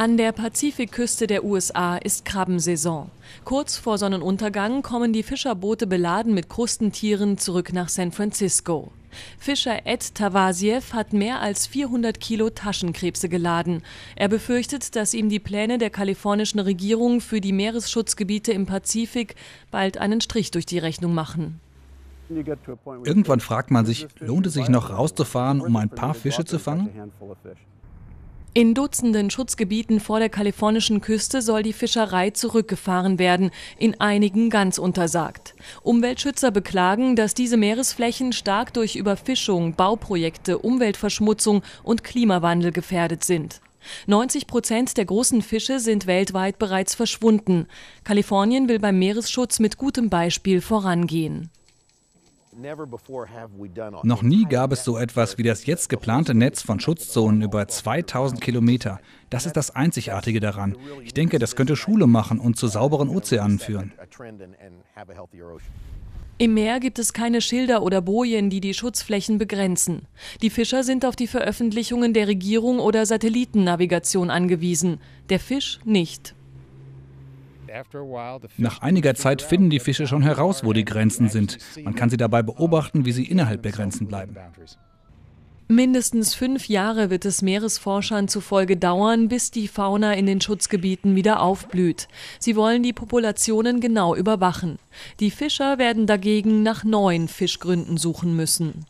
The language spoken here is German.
An der Pazifikküste der USA ist Krabbensaison. Kurz vor Sonnenuntergang kommen die Fischerboote beladen mit Krustentieren zurück nach San Francisco. Fischer Ed Tavasiev hat mehr als 400 Kilo Taschenkrebse geladen. Er befürchtet, dass ihm die Pläne der kalifornischen Regierung für die Meeresschutzgebiete im Pazifik bald einen Strich durch die Rechnung machen. Irgendwann fragt man sich, lohnt es sich noch rauszufahren, um ein paar Fische zu fangen? In Dutzenden Schutzgebieten vor der kalifornischen Küste soll die Fischerei zurückgefahren werden, in einigen ganz untersagt. Umweltschützer beklagen, dass diese Meeresflächen stark durch Überfischung, Bauprojekte, Umweltverschmutzung und Klimawandel gefährdet sind. 90 Prozent der großen Fische sind weltweit bereits verschwunden. Kalifornien will beim Meeresschutz mit gutem Beispiel vorangehen. Noch nie gab es so etwas wie das jetzt geplante Netz von Schutzzonen über 2000 Kilometer. Das ist das Einzigartige daran. Ich denke, das könnte Schule machen und zu sauberen Ozeanen führen. Im Meer gibt es keine Schilder oder Bojen, die die Schutzflächen begrenzen. Die Fischer sind auf die Veröffentlichungen der Regierung oder Satellitennavigation angewiesen, der Fisch nicht. Nach einiger Zeit finden die Fische schon heraus, wo die Grenzen sind. Man kann sie dabei beobachten, wie sie innerhalb der Grenzen bleiben. Mindestens fünf Jahre wird es Meeresforschern zufolge dauern, bis die Fauna in den Schutzgebieten wieder aufblüht. Sie wollen die Populationen genau überwachen. Die Fischer werden dagegen nach neuen Fischgründen suchen müssen.